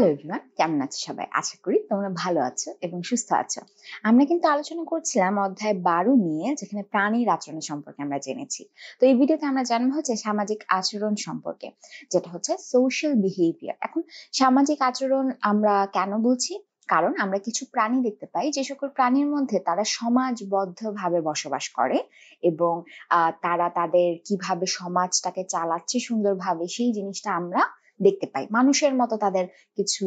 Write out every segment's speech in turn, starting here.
hello everyone কেমন আছো সবাই আশা করি তোমরা ভালো আছো এবং সুস্থ আছো আমরা কিন্তু আলোচনা করছিলাম অধ্যায় বারো নিয়ে যেখানে প্রাণীর আচরণ সম্পর্কে আমরা জেনেছি তো এই ভিডিওতে আমরা জানবো হচ্ছে সামাজিক আচরণ সম্পর্কে যেটা হচ্ছে সোশ্যাল বিহেভিয়ার এখন সামাজিক আচরণ আমরা কেন বলছি কারণ আমরা কিছু প্রাণী দেখতে পাই যে সকল প্রাণীর মধ্যে তারা সমাজবদ্ধভাবে বসবাস করে এবং তারা তাদের কিভাবে সমাজটাকে চালাচ্ছে সুন্দরভাবে সেই জিনিসটা আমরা দেখতে পাই মানুষের মতো তাদের কিছু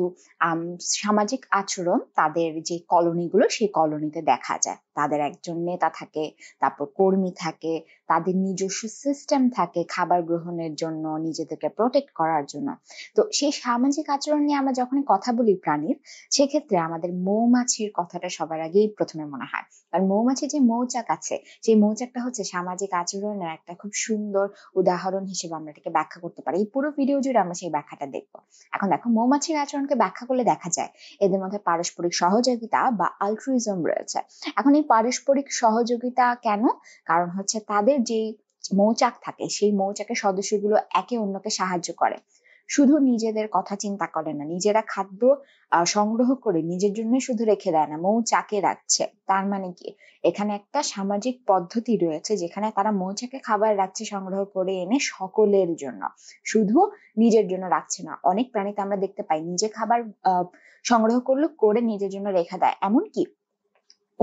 সামাজিক আচরণ তাদের যে কলোনিগুলো সেই কলোনিতে দেখা যায় তাদের একজন নেতা থাকে তারপর কর্মী থাকে তাদের নিজস্ব সিস্টেম থাকে খাবার গ্রহণের জন্য নিজেদেরকে প্রোটেক্ট করার জন্য তো সেই সামাজিক আচরণ নিয়ে আমরা যখনই কথা বলি প্রাণীর সেক্ষেত্রে আমাদের মৌমাছির কথাটা সবার আগেই প্রথমে মনে হয় কারণ মৌমাছির যে মৌচাক আছে সেই মৌচাকটা হচ্ছে সামাজিক আচরণের একটা খুব সুন্দর উদাহরণ হিসেবে আমরা এটাকে ব্যাখ্যা করতে পারি এই পুরো ভিডিও জুড়ে আমরা সেই ব্যাখ্যাটা দেখবো এখন দেখো মৌমাছির আচরণকে ব্যাখ্যা করলে দেখা যায় এদের মধ্যে পারস্পরিক সহযোগিতা বা আলট্রুইজম রয়েছে এখন এই পারস্পরিক সহযোগিতা কেন কারণ হচ্ছে তাদের যে মৌচাক থাকে সেই মৌচাকের সদস্যগুলো একে অন্যকে সাহায্য করে শুধু নিজেদের কথা চিন্তা করে না নিজেরা খাদ্য সংগ্রহ করে নিজের জন্য শুধু রেখে দেয় না মৌচাকে রাখছে তার মানে কি এখানে একটা সামাজিক পদ্ধতি রয়েছে যেখানে তারা মৌচাকে খাবার রাখছে সংগ্রহ করে এনে সকলের জন্য শুধু নিজের জন্য রাখছে না অনেক প্রাণীতে আমরা দেখতে পাই নিজে খাবার সংগ্রহ করলো করে নিজের জন্য রেখে দেয় এমনকি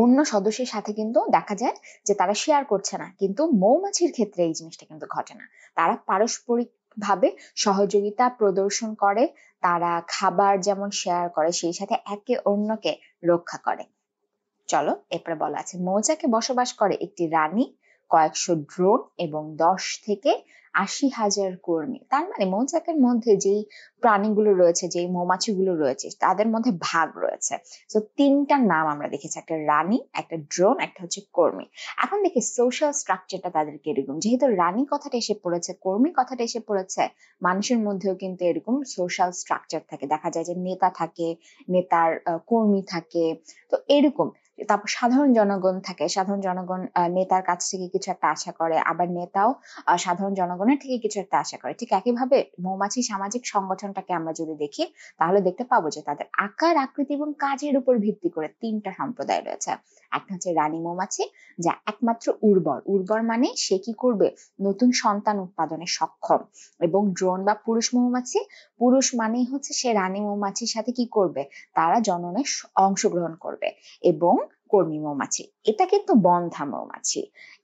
অন্য সদস্যের সাথে কিন্তু দেখা যায় যে তারা শেয়ার করছে না কিন্তু মৌমাছির ক্ষেত্রে এই জিনিসটা কিন্তু ঘটে না তারা পারস্পরিক ভাবে সহযোগিতা প্রদর্শন করে তারা খাবার যেমন শেয়ার করে সেই সাথে একে অন্যকে রক্ষা করে চলো এরপরে বলা আছে মৌচাকে বসবাস করে একটি রানী কয়েকশো ড্রোন এবং দশ থেকে আশি হাজার কর্মী তার মানে মৌচাকের মধ্যে যেই প্রাণীগুলো রয়েছে যেই মৌমাছিগুলো রয়েছে তাদের মধ্যে ভাগ রয়েছে তো তিনটা নাম আমরা দেখেছি একটা রানী একটা ড্রোন একটা হচ্ছে কর্মী এখন দেখি সোশ্যাল স্ট্রাকচারটা তাদের এরকম যেহেতু রানী কথাটা এসে পড়েছে কর্মী কথাটা এসে পড়েছে মানুষের মধ্যেও কিন্তু এরকম সোশ্যাল স্ট্রাকচার থাকে দেখা যায় যে নেতা থাকে নেতার কর্মী থাকে তো এরকম তারপর সাধারণ জনগণ থাকে সাধারণ জনগণ নেতার কাছ থেকে কিছু একটা আশা করে আবার নেতাও সাধারণ জনগণের থেকে কিছু একটা আশা করে ঠিক একইভাবে মৌমাছি সামাজিক সংগঠনটাকে আমরা যদি দেখি তাহলে দেখতে পাবো যে তাদের আকার আকৃতি এবং কাজের উপর ভিত্তি করে তিনটা সম্প্রদায় রয়েছে একটা হচ্ছে রানী মৌমাছি যা একমাত্র উর্বর উর্বর মানে সে কি করবে নতুন সন্তান উৎপাদনে সক্ষম এবং ড্রোন বা পুরুষ মৌমাছি পুরুষ মানেই হচ্ছে সে রানী মৌমাছির সাথে কি করবে তারা জননে অংশগ্রহণ করবে এবং কর্মী মৌমাছি এটা কিন্তু বন্ধা মৌমাছি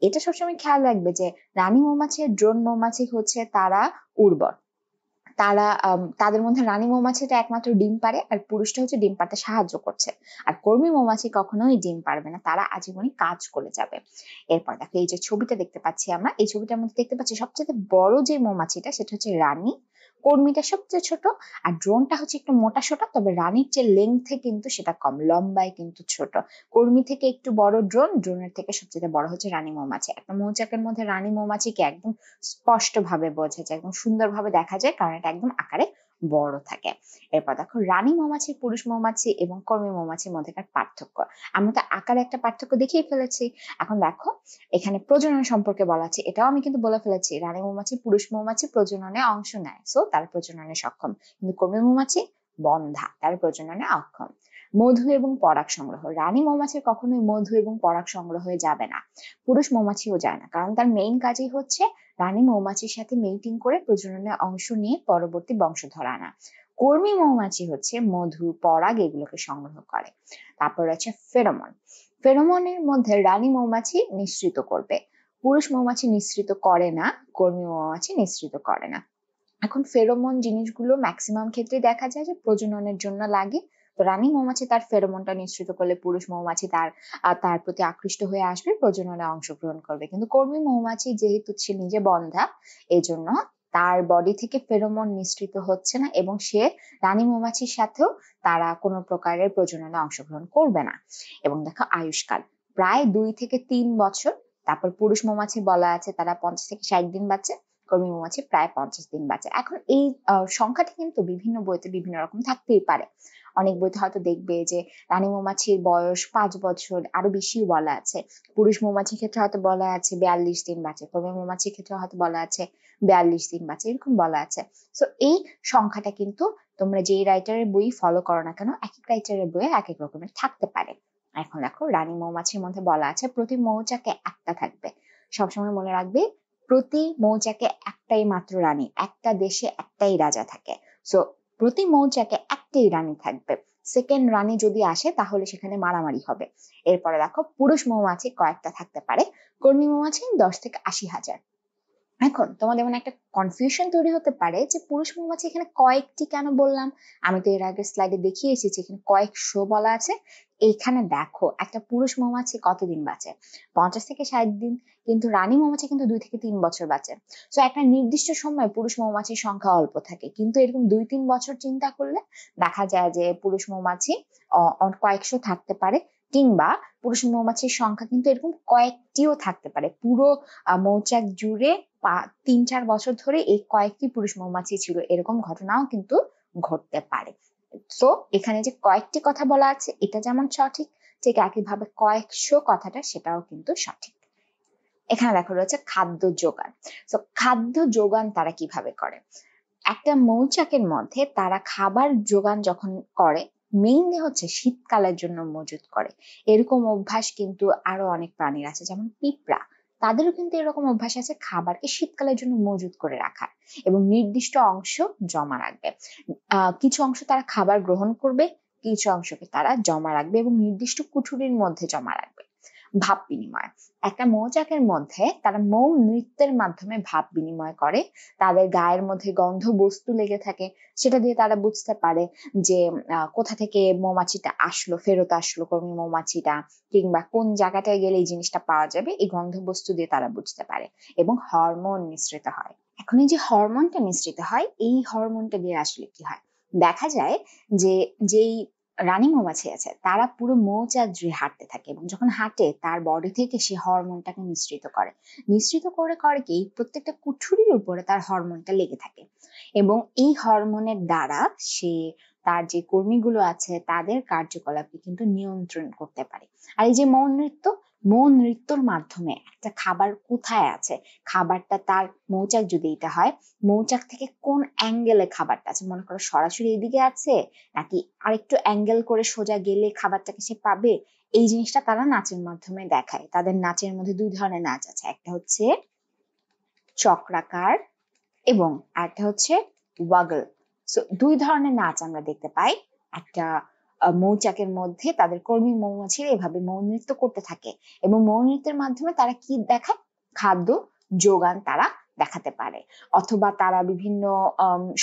এটা সবসময় খেয়াল রাখবে যে রানী মৌমাছি আর ড্রোন মৌমাছি হচ্ছে তারা উর্বর তারা তাদের মধ্যে রানী মৌমাছিটা একমাত্র ডিম পারে আর পুরুষটা হচ্ছে ডিম পাড়তে সাহায্য করছে আর কর্মী মৌমাছি কখনোই ডিম পারবে না তারা আজীবনই কাজ করে যাবে এরপর দেখো এই যে ছবিটা দেখতে পাচ্ছি আমরা এই ছবিটার মধ্যে দেখতে পাচ্ছি সবচেয়ে বড় যে মৌমাছিটা সেটা হচ্ছে রানী কর্মীটা সবচেয়ে ছোট আর ড্রোনটা হচ্ছে একটু মোটা সোটা তবে রানীর যে লেংথে কিন্তু সেটা কম লম্বায় কিন্তু ছোট কর্মী থেকে একটু বড় ড্রোন ড্রোনের থেকে সবচেয়ে বড় হচ্ছে রানী মৌমাছি একটা মৌচাকের মধ্যে রানী মৌমাছিকে একদম স্পষ্ট ভাবে বোঝা যায় একদম সুন্দরভাবে দেখা যায় কারণ এটা একদম আকারে বড় থাকে এরপর দেখো রানী মৌমাছি পুরুষ মৌমাছি এবং কর্মী মৌমাছির মধ্যেকার পার্থক্য আমরা তো আকারে একটা পার্থক্য দেখিয়ে ফেলেছি এখন দেখো এখানে প্রজনন সম্পর্কে বলা আছে এটাও আমি কিন্তু বলে ফেলেছি রানী মৌমাছি পুরুষ মৌমাছি প্রজননে অংশ নেয় সো তার প্রজননে সক্ষম কিন্তু কর্মী মৌমাছি বন্ধা তার প্রজননে অক্ষম মধু এবং পরাগ সংগ্রহ রানী মৌমাছির কখনোই মধু এবং পরাগ সংগ্রহে যাবে না পুরুষ মৌমাছিও যায় না কারণ তার মেইন কাজই হচ্ছে রানী মৌমাছির সাথে মেটিং করে প্রজননে অংশ নিয়ে পরবর্তী বংশ ধরানা কর্মী মৌমাছি হচ্ছে মধু পরাগ এগুলোকে সংগ্রহ করে তারপর আছে ফেরোমন ফেরোমনের মধ্যে রানী মৌমাছি নিঃসৃত করবে পুরুষ মৌমাছি নিঃসৃত করে না কর্মী মৌমাছি নিঃসৃত করে না এখন ফেরোমন জিনিসগুলো ম্যাক্সিমাম ক্ষেত্রে দেখা যায় যে প্রজননের জন্য লাগে তো রানী মৌমাছি তার ফেরোমনটা নিঃসৃত করলে পুরুষ মৌমাছি তার তার প্রতি আকৃষ্ট হয়ে আসবে প্রজননে অংশগ্রহণ করবে কিন্তু কর্মী মৌমাছি যেহেতু সে নিজে বন্ধা এজন্য তার বডি থেকে ফেরোমন নিঃসৃত হচ্ছে না এবং সে রানী মৌমাছির সাথেও তারা কোনো প্রকারের প্রজননে অংশগ্রহণ করবে না এবং দেখো আয়ুষ্কাল প্রায় দুই থেকে তিন বছর তারপর পুরুষ মৌমাছি বলা আছে তারা পঞ্চাশ থেকে ষাট দিন বাঁচে কর্মী মৌমাছি প্রায় পঞ্চাশ দিন বাঁচে এখন এই সংখ্যাটি কিন্তু বিভিন্ন বইতে বিভিন্ন রকম থাকতেই পারে অনেক বইতে হয়তো দেখবে যে রানী মৌমাছির বয়স পাঁচ বছর আরো বেশি বলা আছে পুরুষ মৌমাছির ক্ষেত্রে হয়তো বলা আছে বিয়াল্লিশ দিন বাঁচে কর্মী মৌমাছির ক্ষেত্রে হয়তো বলা আছে বিয়াল্লিশ দিন বাঁচে এরকম বলা আছে সো এই সংখ্যাটা কিন্তু তোমরা যেই রাইটারের বই ফলো করো না কেন এক এক রাইটারের বইয়ে এক এক রকমের থাকতে পারে এখন দেখো রানী মৌমাছির মধ্যে বলা আছে প্রতি মৌচাকে একটা থাকবে সবসময় মনে রাখবে প্রতি মৌচাকে একটাই মাত্র রানী একটা দেশে একটাই রাজা থাকে সো প্রতি মৌচাকে একটাই রানী থাকবে সেকেন্ড রানী যদি আসে তাহলে সেখানে মারামারি হবে এরপরে দেখো পুরুষ মৌমাছি কয়েকটা থাকতে পারে কর্মী মৌমাছি দশ থেকে আশি হাজার এখন হ্যাঁ, তোমাদের মনে একটা কনফিউশন তৈরি হতে পারে যে পুরুষ মৌমাছি এখানে কয়েকটি কেন বললাম আমি তো এর আগের স্লাইডে দেখিয়ে এসেছি এখানে কয়েকশো বলা আছে এখানে দেখো একটা পুরুষ মৌমাছি কতদিন বাঁচে পঞ্চাশ থেকে ষাট দিন কিন্তু রানী মৌমাছি কিন্তু দুই থেকে তিন বছর বাঁচে তো একটা নির্দিষ্ট সময় পুরুষ মৌমাছির সংখ্যা অল্প থাকে কিন্তু এরকম দুই তিন বছর চিন্তা করলে দেখা যায় যে পুরুষ মৌমাছি কয়েকশো থাকতে পারে কিংবা পুরুষ মৌমাছির সংখ্যা কিন্তু এরকম কয়েকটিও থাকতে পারে পুরো মৌচাক জুড়ে তিন চার বছর ধরে এই কয়েকটি পুরুষ মৌমাছি ছিল এরকম ঘটনাও কিন্তু ঘটতে পারে তো এখানে যে কয়েকটি কথা বলা আছে এটা যেমন সঠিক ঠিক একইভাবে কয়েকশো কথাটা সেটাও কিন্তু সঠিক এখানে দেখা রয়েছে খাদ্য যোগান তো খাদ্য যোগান তারা কিভাবে করে একটা মৌচাকের মধ্যে তারা খাবার যোগান যখন করে মেইনলি হচ্ছে শীতকালের জন্য মজুদ করে এরকম অভ্যাস কিন্তু আরো অনেক প্রাণীর আছে যেমন পিঁপড়া তাদেরও কিন্তু এরকম অভ্যাস আছে খাবারকে শীতকালের জন্য মজুদ করে রাখার এবং নির্দিষ্ট অংশ জমা রাখবে কিছু অংশ তারা খাবার গ্রহণ করবে কিছু অংশকে তারা জমা রাখবে এবং নির্দিষ্ট কুঠুরির মধ্যে জমা রাখবে ভাব বিনিময় একটা মৌচাকের মধ্যে তারা মৌ নৃত্যের মাধ্যমে ভাব বিনিময় করে তাদের গায়ের মধ্যে গন্ধ বস্তু লেগে থাকে সেটা দিয়ে তারা বুঝতে পারে যে কোথা থেকে মৌমাছিটা আসলো ফেরত আসলো কোন মৌমাছিটা কিংবা কোন জায়গাটায় গেলে এই জিনিসটা পাওয়া যাবে এই গন্ধ বস্তু দিয়ে তারা বুঝতে পারে এবং হরমোন মিশ্রিত হয় এখন এই যে হরমোনটা মিশ্রিত হয় এই হরমোনটা দিয়ে আসলে কি হয় দেখা যায় যে যেই রানী মৌমাছি আছে তারা পুরো মৌচাক জুড়ে হাঁটতে থাকে এবং যখন হাঁটে তার বডি থেকে সে হরমোনটাকে নিঃসৃত করে নিঃসৃত করে করে কি প্রত্যেকটা কুঠুরির উপরে তার হরমোনটা লেগে থাকে এবং এই হরমোনের দ্বারা সে তার যে কর্মীগুলো আছে তাদের কার্যকলাপকে কিন্তু নিয়ন্ত্রণ করতে পারে আর এই যে মৌন নৃত্য মন নৃত্যর মাধ্যমে একটা খাবার কোথায় আছে খাবারটা তার মৌচাক যদি এটা হয় মৌচাক থেকে কোন অ্যাঙ্গেলে খাবারটা আছে মনে করো সরাসরি এইদিকে আছে নাকি আরেকটু অ্যাঙ্গেল করে সোজা গেলে খাবারটাকে সে পাবে এই জিনিসটা তারা নাচের মাধ্যমে দেখায় তাদের নাচের মধ্যে দুই ধরনের নাচ আছে একটা হচ্ছে চক্রাকার এবং একটা হচ্ছে ওয়াগল দুই ধরনের নাচ আমরা দেখতে পাই একটা মৌচাকের মধ্যে তাদের কর্মী মৌমাছি এভাবে মৌ নৃত্য করতে থাকে এবং মৌ নৃত্যের মাধ্যমে তারা কি দেখায় খাদ্য যোগান তারা দেখাতে পারে অথবা তারা বিভিন্ন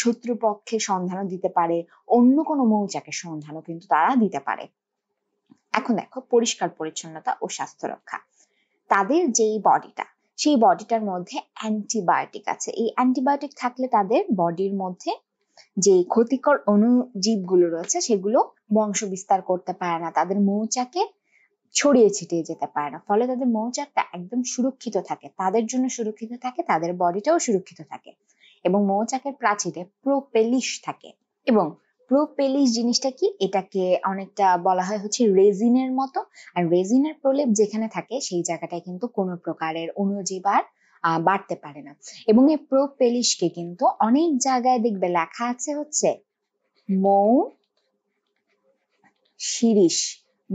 শত্রুপক্ষে সন্ধানও দিতে পারে অন্য কোনো মৌচাকের সন্ধানও কিন্তু তারা দিতে পারে এখন দেখো পরিষ্কার পরিচ্ছন্নতা ও স্বাস্থ্য রক্ষা তাদের যেই বডিটা সেই বডিটার মধ্যে অ্যান্টিবায়োটিক আছে এই অ্যান্টিবায়োটিক থাকলে তাদের বডির মধ্যে যে ক্ষতিকর অনুজীবগুলো রয়েছে সেগুলো বংশ বিস্তার করতে পারে না তাদের মৌচাকে ছড়িয়ে ছিটিয়ে যেতে পারে না ফলে তাদের মৌচাকটা একদম সুরক্ষিত থাকে তাদের জন্য সুরক্ষিত থাকে তাদের বডিটাও সুরক্ষিত থাকে এবং মৌচাকের প্রাচীরে প্রোপেলিশ থাকে এবং প্রোপেলিস জিনিসটা কি এটাকে অনেকটা বলা হয় হচ্ছে রেজিনের মতো আর রেজিনের প্রলেপ যেখানে থাকে সেই জায়গাটায় কিন্তু কোনো প্রকারের অণুজীব আর বাড়তে পারে না এবং এই প্রোপেলিশকে কিন্তু অনেক জায়গায় দেখবে লেখা আছে হচ্ছে মৌ শিরিশ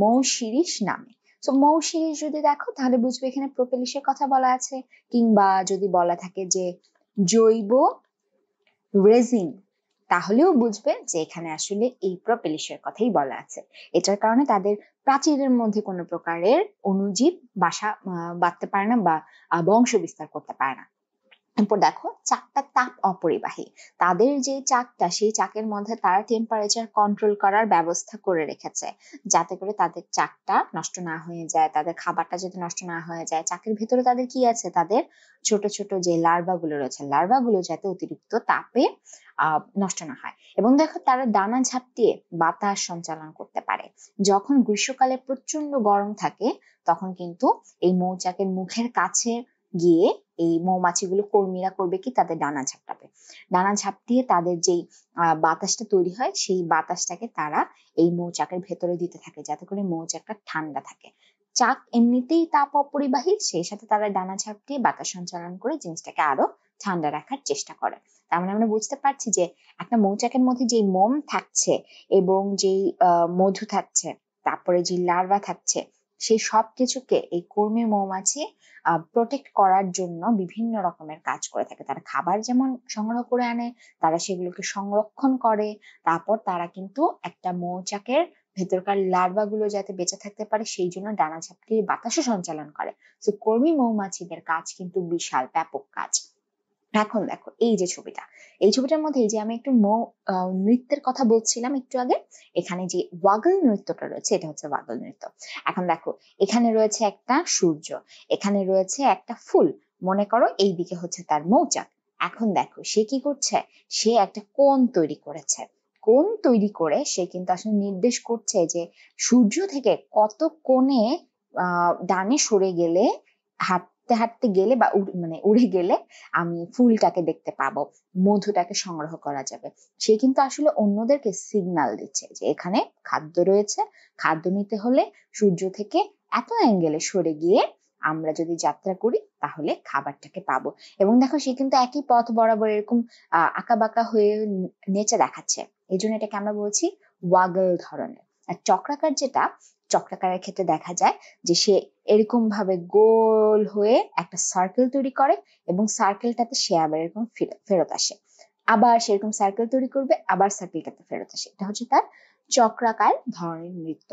মৌ শিরিশ নামে তো মৌ শিরিশ যদি দেখো তাহলে বুঝবে এখানে প্রোপেলিশের কথা বলা আছে কিংবা যদি বলা থাকে যে জৈব রেজিন তাহলেও বুঝবে যে এখানে আসলে এই প্রপেলিসের কথাই বলা আছে এটার কারণে তাদের প্রাচীরের মধ্যে কোনো প্রকারের অনুজীব বাসা বাঁধতে পারে না বা বংশ বিস্তার করতে পারে না এরপর দেখো চাকটা তাপ অপরিবাহী তাদের যে চাকটা সেই চাকের মধ্যে তারা টেম্পারেচার কন্ট্রোল করার ব্যবস্থা করে রেখেছে যাতে করে তাদের চাকটা নষ্ট না হয়ে যায় তাদের খাবারটা যদি নষ্ট না হয়ে যায় চাকের ভেতরে তাদের কি আছে তাদের ছোট ছোট যে লার্ভাগুলো রয়েছে লার্ভাগুলো যাতে অতিরিক্ত তাপে নষ্ট না হয় এবং দেখো তারা দানা ঝাপটিয়ে বাতাস সঞ্চালন করতে পারে যখন গ্রীষ্মকালে প্রচন্ড গরম থাকে তখন কিন্তু এই মৌচাকের মুখের কাছে গিয়ে এই মৌমাছিগুলো কর্মীরা করবে কি তাদের ডানা ঝাপটাবে ডানা দিয়ে তাদের যেই বাতাসটা তৈরি হয় সেই বাতাসটাকে তারা এই মৌচাকের ভেতরে দিতে থাকে যাতে করে মৌচাকটা ঠান্ডা থাকে চাক এমনিতেই তাপ অপরিবাহী সেই সাথে তারা ডানা দিয়ে বাতাস সঞ্চালন করে জিনিসটাকে আরো ঠান্ডা রাখার চেষ্টা করে তার মানে আমরা বুঝতে পারছি যে একটা মৌচাকের মধ্যে যে মোম থাকছে এবং যেই মধু থাকছে তারপরে যে লার্ভা থাকছে সেই সব কিছুকে এই কর্মী মৌমাছি প্রোটেক্ট করার জন্য বিভিন্ন রকমের কাজ করে থাকে তারা খাবার যেমন সংগ্রহ করে আনে তারা সেগুলোকে সংরক্ষণ করে তারপর তারা কিন্তু একটা মৌচাকের ভেতরকার লার্ভাগুলো যাতে বেঁচে থাকতে পারে সেই জন্য ডানা ঝাপটি বাতাসে সঞ্চালন করে তো কর্মী মৌমাছিদের কাজ কিন্তু বিশাল ব্যাপক কাজ এখন দেখো এই যে ছবিটা এই ছবিটার মধ্যে এই যে আমি একটু মো নৃত্যের কথা বলছিলাম একটু আগে এখানে যে ওয়াগল নৃত্যটা রয়েছে এটা হচ্ছে ওয়াগল নৃত্য এখন দেখো এখানে রয়েছে একটা সূর্য এখানে রয়েছে একটা ফুল মনে করো এই দিকে হচ্ছে তার মৌচাক এখন দেখো সে কি করছে সে একটা কোন তৈরি করেছে কোন তৈরি করে সে কিন্তু আসলে নির্দেশ করছে যে সূর্য থেকে কত কোণে আহ ডানে সরে গেলে হাত হাঁটতে হাঁটতে গেলে বা মানে উড়ে গেলে আমি ফুলটাকে দেখতে পাবো মধুটাকে সংগ্রহ করা যাবে সে কিন্তু আসলে অন্যদেরকে সিগনাল দিচ্ছে যে এখানে খাদ্য রয়েছে খাদ্য নিতে হলে সূর্য থেকে এত অ্যাঙ্গেলে সরে গিয়ে আমরা যদি যাত্রা করি তাহলে খাবারটাকে পাবো এবং দেখো সে কিন্তু একই পথ বরাবর এরকম আহ আঁকাবাঁকা হয়ে নেচে দেখাচ্ছে এই জন্য এটাকে আমরা বলছি ওয়াগল ধরনের আর চক্রাকার যেটা চক্রাকারের ক্ষেত্রে দেখা যায় যে সে এরকম ভাবে গোল হয়ে একটা সার্কেল তৈরি করে এবং সার্কেলটাতে সে আবার এরকম ফেরত আসে আবার সেরকম সার্কেল তৈরি করবে আবার সার্কেলটাতে ফেরত আসে এটা হচ্ছে তার চক্রাকার ধরনের নৃত্য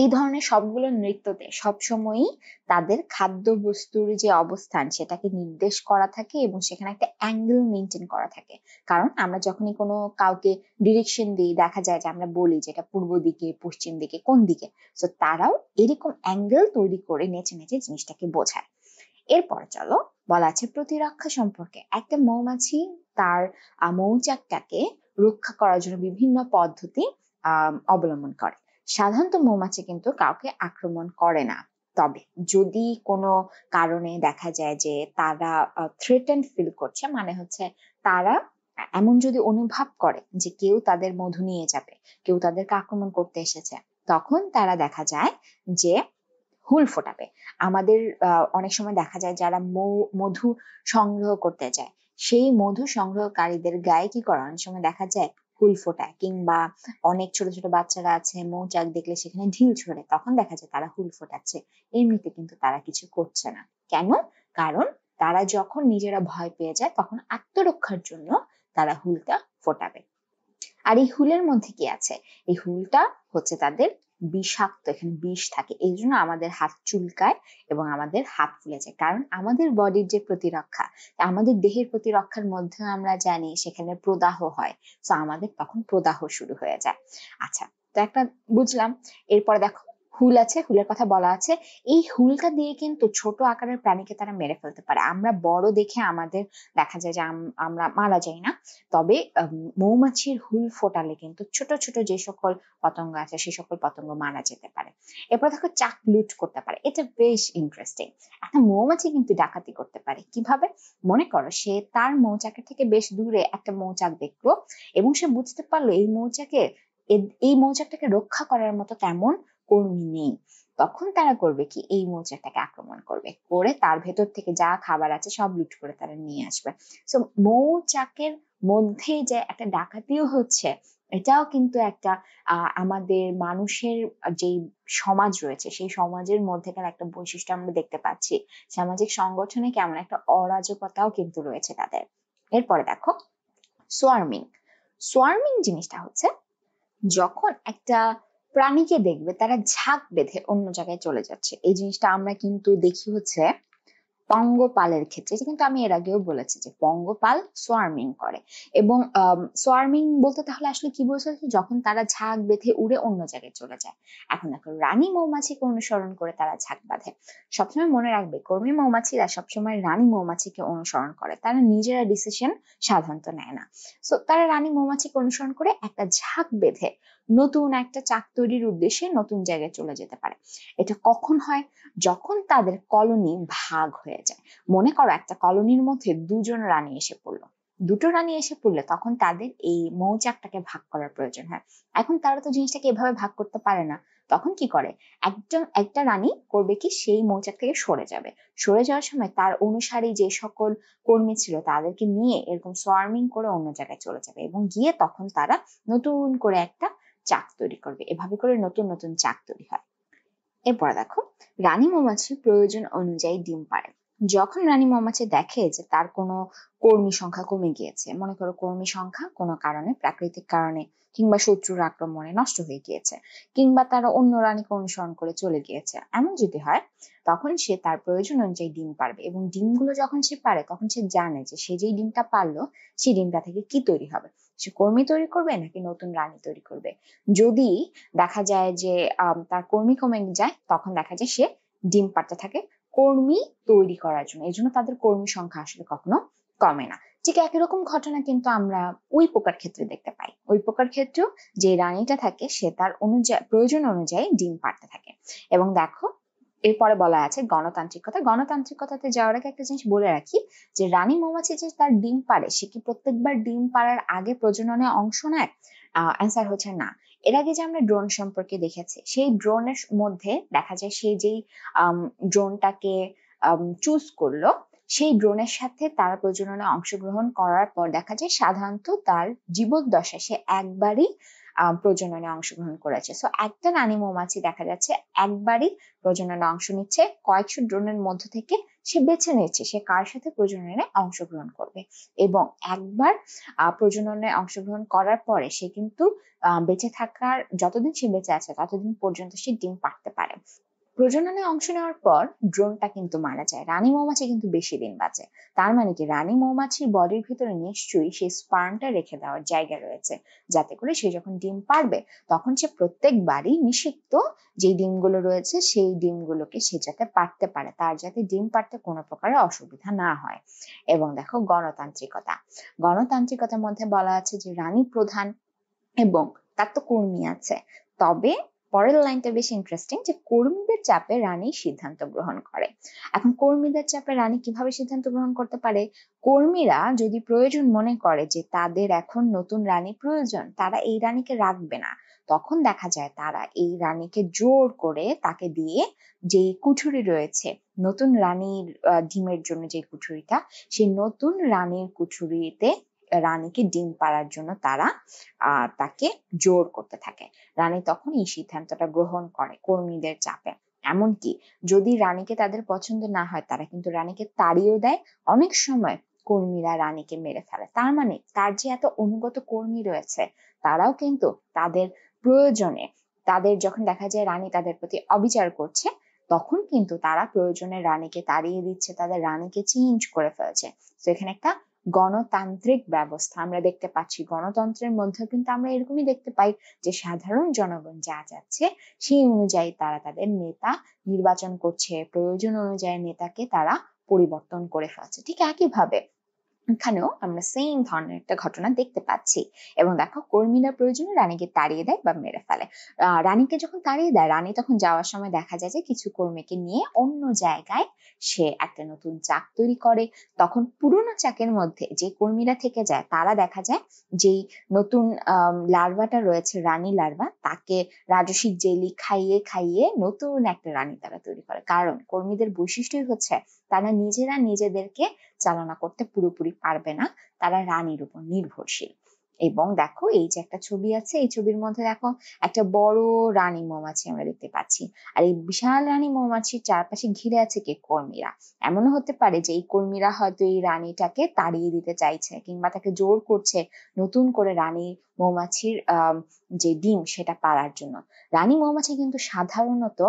এই ধরনের সবগুলো নৃত্যতে সবসময়ই তাদের খাদ্যবস্তুর যে অবস্থান সেটাকে নির্দেশ করা থাকে এবং সেখানে একটা অ্যাঙ্গেল মেনটেন করা থাকে কারণ আমরা যখনই কোনো কাউকে ডিরেকশন দিই দেখা যায় যে আমরা বলি যে এটা পূর্ব দিকে পশ্চিম দিকে কোন দিকে তো তারাও এরকম অ্যাঙ্গেল তৈরি করে নেচে নেচে জিনিসটাকে বোঝায় এরপর চলো বলা আছে প্রতিরক্ষা সম্পর্কে একটা মৌমাছি তার মৌচাকটাকে রক্ষা করার জন্য বিভিন্ন পদ্ধতি অবলম্বন করে সাধারণত মৌমাছি কিন্তু কাউকে আক্রমণ করে না তবে যদি কোনো কারণে দেখা যায় যে তারা থ্রেটেন ফিল করছে মানে হচ্ছে তারা এমন যদি অনুভব করে যে কেউ তাদের মধু নিয়ে যাবে কেউ তাদেরকে আক্রমণ করতে এসেছে তখন তারা দেখা যায় যে হুল ফোটাবে আমাদের অনেক সময় দেখা যায় যারা মধু সংগ্রহ করতে যায় সেই মধু সংগ্রহকারীদের গায়ে কি করা অনেক সময় দেখা যায় হুল ফোটা কিংবা অনেক ছোট ছোট বাচ্চারা আছে মৌচাক দেখলে সেখানে ঢিল ছড়ে তখন দেখা যায় তারা হুল ফোটাচ্ছে এমনিতে কিন্তু তারা কিছু করছে না কেন কারণ তারা যখন নিজেরা ভয় পেয়ে যায় তখন আত্মরক্ষার জন্য তারা হুলটা ফোটাবে আর এই হুলের মধ্যে কি আছে এই হুলটা হচ্ছে তাদের বিষাক্ত এখানে বিষ থাকে এই জন্য আমাদের হাত চুলকায় এবং আমাদের হাত ফুলে যায় কারণ আমাদের বডির যে প্রতিরক্ষা আমাদের দেহের প্রতিরক্ষার মধ্যে আমরা জানি সেখানে প্রদাহ হয় তো আমাদের তখন প্রদাহ শুরু হয়ে যায় আচ্ছা তো একটা বুঝলাম এরপর দেখো হুল আছে হুলের কথা বলা আছে এই হুলটা দিয়ে কিন্তু ছোট আকারের প্রাণীকে তারা মেরে ফেলতে পারে আমরা বড় দেখে আমাদের দেখা যায় যে আমরা মারা যাই না তবে মৌমাছির হুল ফোটালে কিন্তু ছোট ছোট যে সকল পতঙ্গ আছে সেই সকল পতঙ্গ মারা যেতে পারে এরপর দেখো চাক লুট করতে পারে এটা বেশ ইন্টারেস্টিং একটা মৌমাছি কিন্তু ডাকাতি করতে পারে কিভাবে মনে করো সে তার মৌচাকের থেকে বেশ দূরে একটা মৌচাক দেখলো এবং সে বুঝতে পারলো এই মৌচাকে এই মৌচাকটাকে রক্ষা করার মতো তেমন কর্মী নেই তখন তারা করবে কি এই মৌচাকটাকে আক্রমণ করবে করে তার ভেতর থেকে যা খাবার আছে সব লুট করে তারা নিয়ে আসবে সো মৌচাকের মধ্যে যে একটা ডাকাতিও হচ্ছে এটাও কিন্তু একটা আমাদের মানুষের যে সমাজ রয়েছে সেই সমাজের মধ্যেকার একটা বৈশিষ্ট্য আমরা দেখতে পাচ্ছি সামাজিক সংগঠনে কেমন একটা অরাজকতাও কিন্তু রয়েছে তাদের এরপরে দেখো সোয়ার্মিং সোয়ার্মিং জিনিসটা হচ্ছে যখন একটা প্রাণীকে দেখবে তারা ঝাঁক বেঁধে অন্য জায়গায় চলে যাচ্ছে এই জিনিসটা আমরা কিন্তু দেখি হচ্ছে পঙ্গপালের ক্ষেত্রে কিন্তু আমি এর আগেও বলেছি যে পঙ্গপাল সোয়ার্মিং করে এবং সোয়ার্মিং বলতে তাহলে আসলে কি বোঝাচ্ছে যখন তারা ঝাঁক বেঁধে উড়ে অন্য জায়গায় চলে যায় এখন দেখো রানী মৌমাছিকে অনুসরণ করে তারা ঝাঁক বাঁধে সবসময় মনে রাখবে কর্মী মৌমাছিরা সবসময় রানী মৌমাছিকে অনুসরণ করে তারা নিজেরা ডিসিশন সাধারণত নেয় না সো তারা রানী মৌমাছিকে অনুসরণ করে একটা ঝাঁক বেঁধে নতুন একটা চাক তৈরির উদ্দেশ্যে নতুন জায়গায় চলে যেতে পারে এটা কখন হয় যখন তাদের কলোনি ভাগ হয়ে যায় মনে করো একটা কলোনির মধ্যে দুজন রানী এসে পড়লো দুটো রানী এসে পড়লে তখন তাদের এই মৌচাকটাকে ভাগ করার প্রয়োজন হয় এখন তারা তো জিনিসটাকে এভাবে ভাগ করতে পারে না তখন কি করে একজন একটা রানী করবে কি সেই মৌচাক থেকে সরে যাবে সরে যাওয়ার সময় তার অনুসারী যে সকল কর্মী ছিল তাদেরকে নিয়ে এরকম সোয়ার্মিং করে অন্য জায়গায় চলে যাবে এবং গিয়ে তখন তারা নতুন করে একটা চাক তৈরি করবে এভাবে করে নতুন নতুন চাক তৈরি হয় এরপর দেখো রানী মৌমাছি প্রয়োজন অনুযায়ী ডিম পাড়ে যখন রানী মৌমাছি দেখে যে তার কোনো কর্মী সংখ্যা কমে গিয়েছে মনে করো কর্মী সংখ্যা কোনো কারণে প্রাকৃতিক কারণে কিংবা শত্রুর আক্রমণে নষ্ট হয়ে গিয়েছে কিংবা তারা অন্য রানীকে অনুসরণ করে চলে গিয়েছে এমন যদি হয় তখন সে তার প্রয়োজন অনুযায়ী ডিম পারবে এবং ডিমগুলো যখন সে পারে তখন সে জানে যে সে যেই ডিমটা পারলো সেই ডিমটা থেকে কি তৈরি হবে সে কর্মী তৈরি করবে নাকি নতুন রানী তৈরি করবে যদি দেখা যায় যে তার কর্মী কমে যায় তখন দেখা যায় সে ডিম পারতে থাকে কর্মী তৈরি করার জন্য এই জন্য তাদের কর্মী সংখ্যা আসলে কখনো কমে না ঠিক একই রকম ঘটনা কিন্তু আমরা ওই পোকার ক্ষেত্রে দেখতে পাই ওই পোকার ক্ষেত্রে যে রানীটা থাকে সে তার অনুযায়ী প্রয়োজন অনুযায়ী ডিম পারতে থাকে এবং দেখো এরপরে বলা আছে গণতান্ত্রিকতা গণতান্ত্রিকতাতে যাওয়ার আগে একটা জিনিস বলে রাখি যে রানী মৌমাছি যে তার ডিম পারে সে কি প্রত্যেকবার ডিম পারার আগে প্রজননে অংশ নেয় আহ আনসার হচ্ছে না এর আগে যে আমরা ড্রোন সম্পর্কে দেখেছি সেই ড্রোনের মধ্যে দেখা যায় সেই যেই ড্রোনটাকে চুজ করলো সেই ড্রোনের সাথে তার প্রজননে অংশগ্রহণ করার পর দেখা যায় সাধারণত তার জীবদ্দশায় সে একবারই প্রজননে অংশগ্রহণ করেছে সো একটা রানী মৌমাছি দেখা যাচ্ছে একবারই প্রজননে অংশ নিচ্ছে কয়েকশো ড্রোনের মধ্য থেকে সে বেছে নিচ্ছে সে কার সাথে প্রজননে অংশগ্রহণ করবে এবং একবার প্রজননে অংশগ্রহণ করার পরে সে কিন্তু বেঁচে থাকার যতদিন সে বেঁচে আছে ততদিন পর্যন্ত সে ডিম পাড়তে পারে প্রজননে অংশ নেওয়ার পর ড্রোনটা কিন্তু মারা যায় রানী মৌমাছি কিন্তু বেশি দিন বাঁচে তার মানে কি রানী মৌমাছির বডির ভিতরে নিশ্চয়ই সেই স্পার্মটা রেখে দেওয়ার জায়গা রয়েছে যাতে করে সে যখন ডিম পারবে তখন সে প্রত্যেকবারই নিষিক্ত যেই ডিমগুলো রয়েছে সেই ডিমগুলোকে সে যাতে পারতে পারে তার যাতে ডিম পারতে কোনো প্রকারে অসুবিধা না হয় এবং দেখো গণতান্ত্রিকতা গণতান্ত্রিকতার মধ্যে বলা আছে যে রানী প্রধান এবং তার তো কর্মী আছে তবে পরের লাইনটা বেশি ইন্টারেস্টিং যে কর্মীদের চাপে রানী সিদ্ধান্ত গ্রহণ করে এখন কর্মীদের চাপে রানী কিভাবে সিদ্ধান্ত গ্রহণ করতে পারে কর্মীরা যদি প্রয়োজন মনে করে যে তাদের এখন নতুন রানী প্রয়োজন তারা এই রানীকে রাখবে না তখন দেখা যায় তারা এই রানীকে জোর করে তাকে দিয়ে যে কুঠুরি রয়েছে নতুন রানীর ডিমের জন্য যে কুঠুরিটা সেই নতুন রানীর কুঠুরিতে রানীকে ডিম পাড়ার জন্য তারা তাকে জোর করতে থাকে রানী তখন এই সিদ্ধান্তটা গ্রহণ করে কর্মীদের চাপে এমনকি যদি রানীকে তাদের পছন্দ না হয় তারা কিন্তু রানীকে তাড়িয়েও দেয় অনেক সময় কর্মীরা রানীকে মেরে ফেলে তার মানে তার যে এত অনুগত কর্মী রয়েছে তারাও কিন্তু তাদের প্রয়োজনে তাদের যখন দেখা যায় রানী তাদের প্রতি অবিচার করছে তখন কিন্তু তারা প্রয়োজনে রানীকে তাড়িয়ে দিচ্ছে তাদের রানীকে চেঞ্জ করে ফেলছে তো এখানে একটা গণতান্ত্রিক ব্যবস্থা আমরা দেখতে পাচ্ছি গণতন্ত্রের মধ্যে কিন্তু আমরা এরকমই দেখতে পাই যে সাধারণ জনগণ যা যাচ্ছে সেই অনুযায়ী তারা তাদের নেতা নির্বাচন করছে প্রয়োজন অনুযায়ী নেতাকে তারা পরিবর্তন করে ফেলছে ঠিক একইভাবে এখানেও আমরা সেম ধরনের একটা ঘটনা দেখতে পাচ্ছি এবং দেখো কর্মীরা প্রয়োজনে রানীকে তাড়িয়ে দেয় বা মেরে ফেলে রানীকে যখন তাড়িয়ে দেয় রানী তখন যাওয়ার সময় দেখা যায় যে কিছু কর্মীকে নিয়ে অন্য জায়গায় সে একটা নতুন চাক তৈরি করে তখন পুরনো চাকের মধ্যে যে কর্মীরা থেকে যায় তারা দেখা যায় যেই নতুন লার্ভাটা রয়েছে রানী লার্ভা তাকে রাজসিক জেলি খাইয়ে খাইয়ে নতুন একটা রানী তারা তৈরি করে কারণ কর্মীদের বৈশিষ্ট্যই হচ্ছে তারা নিজেরা নিজেদেরকে চালনা করতে পুরোপুরি পারবে না তারা রানীর উপর নির্ভরশীল এবং দেখো এই যে একটা ছবি আছে এই ছবির মধ্যে দেখো একটা বড় রানী মৌমাছি আমরা দেখতে পাচ্ছি আর এই বিশাল রানী মৌমাছির চারপাশে ঘিরে আছে কে কর্মীরা এমনও হতে পারে যে এই কর্মীরা হয়তো এই রানীটাকে তাড়িয়ে দিতে চাইছে কিংবা তাকে জোর করছে নতুন করে রানী মৌমাছির যে ডিম সেটা পাড়ার জন্য রানী মৌমাছি কিন্তু সাধারণত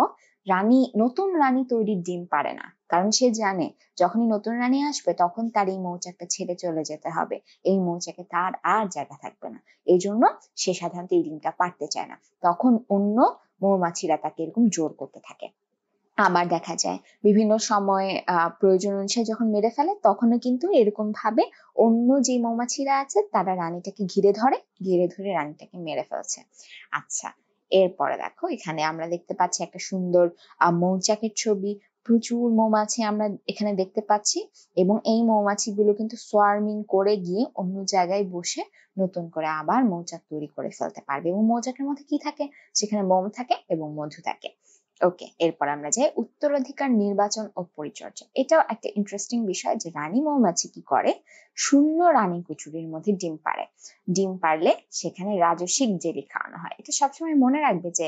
রানী নতুন রানী তৈরির ডিম পারে না কারণ সে জানে যখনই নতুন রানী আসবে তখন তার এই মৌচাকটা ছেড়ে চলে যেতে হবে এই মৌচাকে তার আর জায়গা থাকবে না এই জন্য সে সাধারণত এই ডিমটা পারতে চায় না তখন অন্য মৌমাছিরা তাকে এরকম জোর করতে থাকে আবার দেখা যায় বিভিন্ন সময় প্রয়োজন অনুসারে যখন মেরে ফেলে তখনও কিন্তু এরকম ভাবে অন্য যে মৌমাছিরা আছে তারা রানীটাকে ঘিরে ধরে ঘিরে ধরে রানীটাকে মেরে ফেলছে আচ্ছা এরপরে দেখো এখানে আমরা দেখতে পাচ্ছি একটা সুন্দর মৌচাকের ছবি প্রচুর মৌমাছি আমরা এখানে দেখতে পাচ্ছি এবং এই মৌমাছিগুলো কিন্তু সোয়ার্মিং করে গিয়ে অন্য জায়গায় বসে নতুন করে আবার মৌচাক তৈরি করে ফেলতে পারবে এবং মৌচাকের মধ্যে কি থাকে সেখানে মোম থাকে এবং মধু থাকে ওকে এরপর আমরা যাই উত্তরাধিকার নির্বাচন ও পরিচর্যা এটাও একটা ইন্টারেস্টিং বিষয় যে রানী মৌমাছি কি করে শূন্য রানী কুচুরির মধ্যে ডিম পারে ডিম পারলে সেখানে রাজসিক জেলি খাওয়ানো হয় এটা সবসময় মনে রাখবে যে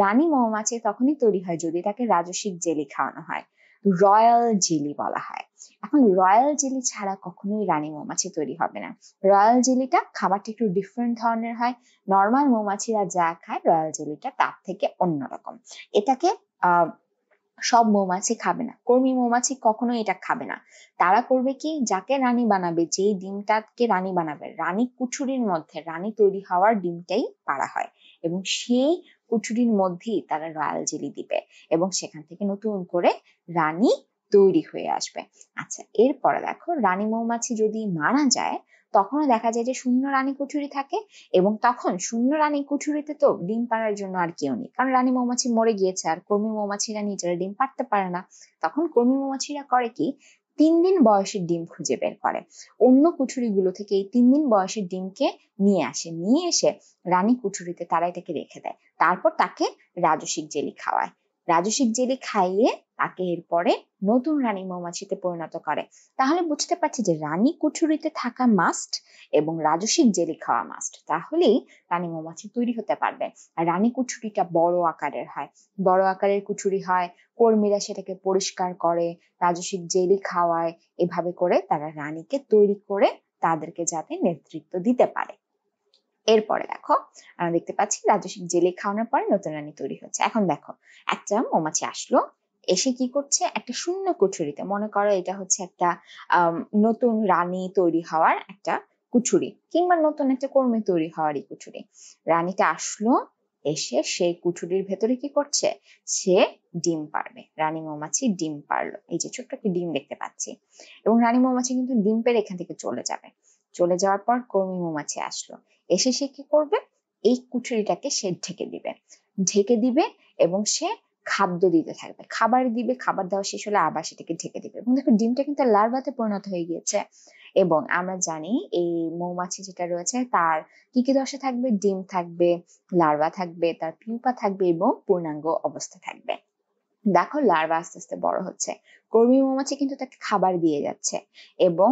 রানী মৌমাছি তখনই তৈরি হয় যদি তাকে রাজস্বিক জেলি খাওয়ানো হয় রয়্যাল জেলি বলা হয় এখন রয়্যাল জেলি ছাড়া কখনোই রানী মৌমাছি তৈরি হবে না রয়্যাল জেলিটা খাবারটা একটু ডিফারেন্ট ধরনের হয় নর্মাল মৌমাছিরা যা খায় রয়্যাল জেলিটা তার থেকে অন্যরকম এটাকে আহ সব মৌমাছি খাবে না কর্মী মৌমাছি কখনো এটা খাবে না তারা করবে কি যাকে রানী বানাবে যেই ডিমটাকে রানী বানাবে রানী কুঠুরির মধ্যে রানী তৈরি হওয়ার ডিমটাই পারা হয় এবং সেই কুঠুরির মধ্যেই তারা রয়্যাল জেলি দিবে এবং সেখান থেকে নতুন করে রানী তৈরি হয়ে আসবে আচ্ছা এরপরে দেখো রানী মৌমাছি যদি মারা যায় তখনও দেখা যায় যে শূন্য রানী কুঠুরি থাকে এবং তখন শূন্য রানী কুঠুরিতে তো ডিম পাড়ার জন্য আর কেউ নেই কারণ রানী মৌমাছি মরে গিয়েছে আর কর্মী মৌমাছিরা নিজেরা ডিম পাড়তে পারে না তখন কর্মী মৌমাছিরা করে কি তিন দিন বয়সের ডিম খুঁজে বের করে অন্য কুঠুরিগুলো থেকে এই তিন দিন বয়সের ডিমকে নিয়ে আসে নিয়ে এসে রানী কুঠুরিতে তারা এটাকে রেখে দেয় তারপর তাকে রাজসিক জেলি খাওয়ায় রাজসিক জেলি খাইয়ে তাকে এরপরে নতুন রানী মৌমাছিতে পরিণত করে তাহলে বুঝতে পারছি যে রানী কুঠুরিতে থাকা মাস্ট এবং রাজসিক জেলি খাওয়া মাস্ট তাহলেই রানী মৌমাছি তৈরি হতে পারবে আর রানী কুঠুরিটা বড় আকারের হয় বড় আকারের কুঠুরি হয় কর্মীরা সেটাকে পরিষ্কার করে রাজসিক জেলি খাওয়ায় এভাবে করে তারা রানীকে তৈরি করে তাদেরকে যাতে নেতৃত্ব দিতে পারে এরপরে দেখো আমরা দেখতে পাচ্ছি রাজস্বিক জেলে খাওয়ানোর পরে নতুন রানী তৈরি হচ্ছে এখন দেখো একটা মৌমাছি আসলো এসে কি করছে একটা শূন্য কুঠুরিতে মনে করো এটা হচ্ছে একটা নতুন রানী তৈরি হওয়ার একটা কুঠুরি কিংবা নতুন একটা কর্মী তৈরি হওয়ারই কুঠুরি রানীটা আসলো এসে সেই কুঠুরির ভেতরে কি করছে সে ডিম পারবে রানী মৌমাছি ডিম পারলো এই যে ছোট্ট একটি ডিম দেখতে পাচ্ছি এবং রানী মৌমাছি কিন্তু ডিম পেরে এখান থেকে চলে যাবে চলে যাওয়ার পর কর্মী মৌমাছি আসলো এসে সে কি করবে এই কুঠুরিটাকে সে ঢেকে দিবে ঢেকে দিবে এবং সে খাদ্য দিতে থাকবে খাবার দিবে খাবার দেওয়া শেষ হলে আবার সেটাকে ঢেকে দিবে এবং দেখো ডিমটা কিন্তু লার্ভাতে পরিণত হয়ে গিয়েছে এবং আমরা জানি এই মৌমাছি যেটা রয়েছে তার কি কি দশা থাকবে ডিম থাকবে লার্ভা থাকবে তার পিউপা থাকবে এবং পূর্ণাঙ্গ অবস্থা থাকবে দেখো লার্ভা আস্তে আস্তে বড় হচ্ছে কর্মী মৌমাছি কিন্তু তাকে খাবার দিয়ে যাচ্ছে এবং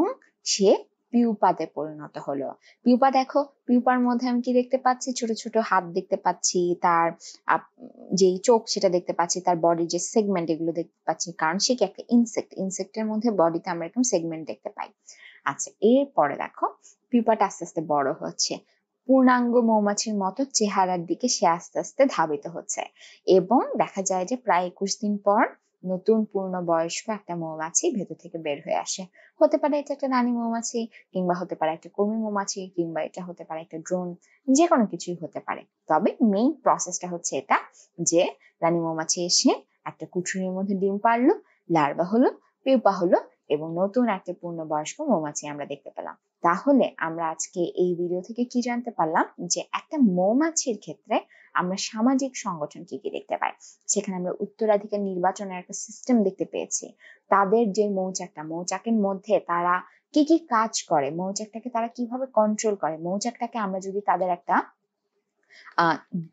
সে পিউপাতে পরিণত হলো পিউপা দেখো পিউপার মধ্যে আমি কি দেখতে পাচ্ছি ছোট ছোট হাত দেখতে পাচ্ছি তার যেই চোখ সেটা দেখতে পাচ্ছি তার বডির যে সেগমেন্ট এগুলো দেখতে পাচ্ছি কারণ সে কি একটা ইনসেক্ট ইনসেক্টের মধ্যে বডিতে আমরা এরকম সেগমেন্ট দেখতে পাই আচ্ছা এরপরে দেখো পিউপাটা আস্তে আস্তে বড় হচ্ছে পূর্ণাঙ্গ মৌমাছির মতো চেহারার দিকে সে আস্তে আস্তে ধাবিত হচ্ছে এবং দেখা যায় যে প্রায় একুশ দিন পর নতুন বয়স্ক একটা মৌমাছি ভেতর থেকে বের হয়ে আসে হতে পারে এটা একটা রানী মৌমাছি কিংবা হতে পারে একটা কর্মী মৌমাছি কিংবা এটা হতে পারে একটা ড্রোন যে কোনো কিছুই হতে পারে তবে মেইন প্রসেসটা হচ্ছে এটা যে রানী মৌমাছি এসে একটা কুঠুরির মধ্যে ডিম পারলো লার্ভা হলো পিউপা হলো এবং নতুন একটা পূর্ণবয়স্ক মৌমাছি আমরা দেখতে পেলাম তাহলে আমরা আজকে এই ভিডিও থেকে কি জানতে পারলাম যে একটা মৌমাছির ক্ষেত্রে আমরা সামাজিক সংগঠন কি কি দেখতে পাই সেখানে আমরা উত্তরাধিকার নির্বাচনের একটা সিস্টেম দেখতে পেয়েছি তাদের যে মৌচাকটা মৌচাকের মধ্যে তারা কি কি কাজ করে মৌচাকটাকে তারা কিভাবে কন্ট্রোল করে মৌচাকটাকে আমরা যদি তাদের একটা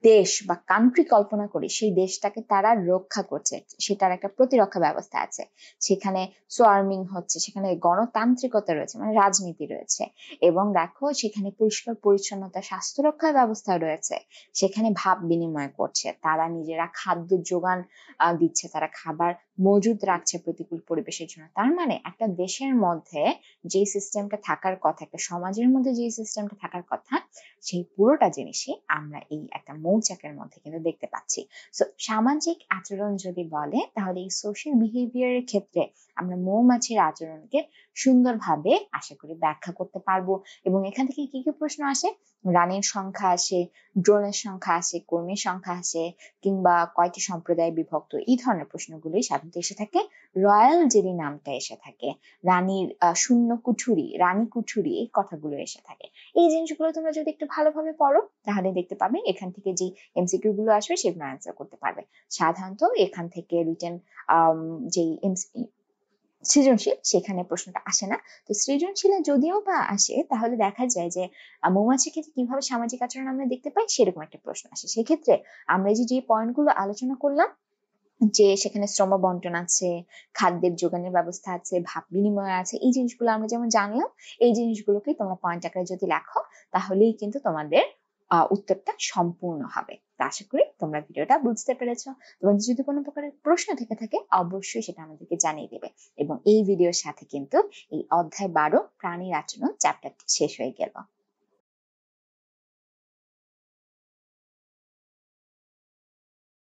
দেশ বা কান্ট্রি কল্পনা করে সেই দেশটাকে তারা রক্ষা করছে সেটার একটা প্রতিরক্ষা ব্যবস্থা আছে সেখানে সোয়ার্মিং হচ্ছে সেখানে গণতান্ত্রিকতা রয়েছে মানে রাজনীতি রয়েছে এবং দেখো সেখানে পরিষ্কার পরিচ্ছন্নতা স্বাস্থ্য রক্ষার ব্যবস্থা রয়েছে সেখানে ভাব বিনিময় করছে তারা নিজেরা খাদ্য যোগান দিচ্ছে তারা খাবার মজুদ রাখছে প্রতিকূল পরিবেশের জন্য তার মানে একটা দেশের মধ্যে যে সিস্টেমটা থাকার কথা একটা সমাজের মধ্যে যে সিস্টেমটা থাকার কথা সেই পুরোটা জিনিসই আমরা এই একটা মৌচাকের মধ্যে কিন্তু দেখতে পাচ্ছি সো সামাজিক আচরণ যদি বলে তাহলে এই সোশ্যাল বিহেভিয়ারের ক্ষেত্রে আমরা মৌমাছির আচরণকে সুন্দরভাবে আশা করি ব্যাখ্যা করতে পারবো এবং এখান থেকে কি কি প্রশ্ন আসে রানীর সংখ্যা আসে ড্রোনের সংখ্যা আসে কর্মীর সংখ্যা আসে কিংবা কয়টি সম্প্রদায় বিভক্ত এই ধরনের প্রশ্নগুলোই সাধারণত এসে থাকে রয়্যাল জেরি নামটা এসে থাকে রানীর শূন্য কুঠুরি রানী কুঠুরি এই কথাগুলো এসে থাকে এই জিনিসগুলো তোমরা যদি একটু ভালোভাবে পড়ো তাহলে দেখতে পাবে এখান থেকে যে এমসিকিউ গুলো আসবে সেগুলো অ্যান্সার করতে পারবে সাধারণত এখান থেকে রিটেন যে সৃজনশীল সেখানে প্রশ্নটা আসে না তো সৃজনশীল যদিও বা আসে তাহলে দেখা যায় যে মৌমাছির ক্ষেত্রে কিভাবে সামাজিক আচরণ আমরা দেখতে পাই সেরকম একটা প্রশ্ন আসে সেক্ষেত্রে আমরা যে যে পয়েন্টগুলো আলোচনা করলাম যে সেখানে শ্রম বন্টন আছে খাদ্যের যোগানের ব্যবস্থা আছে ভাব বিনিময় আছে এই জিনিসগুলো আমরা যেমন জানলাম এই জিনিসগুলোকে তোমরা পয়েন্ট আকারে যদি লেখো তাহলেই কিন্তু তোমাদের উত্তরটা সম্পূর্ণ হবে আশা করি তোমরা ভিডিওটা বুঝতে পেরেছ তোমাদের যদি কোনো প্রকারের প্রশ্ন থেকে থাকে অবশ্যই সেটা আমাদেরকে জানিয়ে দেবে এবং এই ভিডিওর সাথে কিন্তু এই অধ্যায় বারো প্রাণীর আচরণ চ্যাপ্টারটি শেষ হয়ে গেল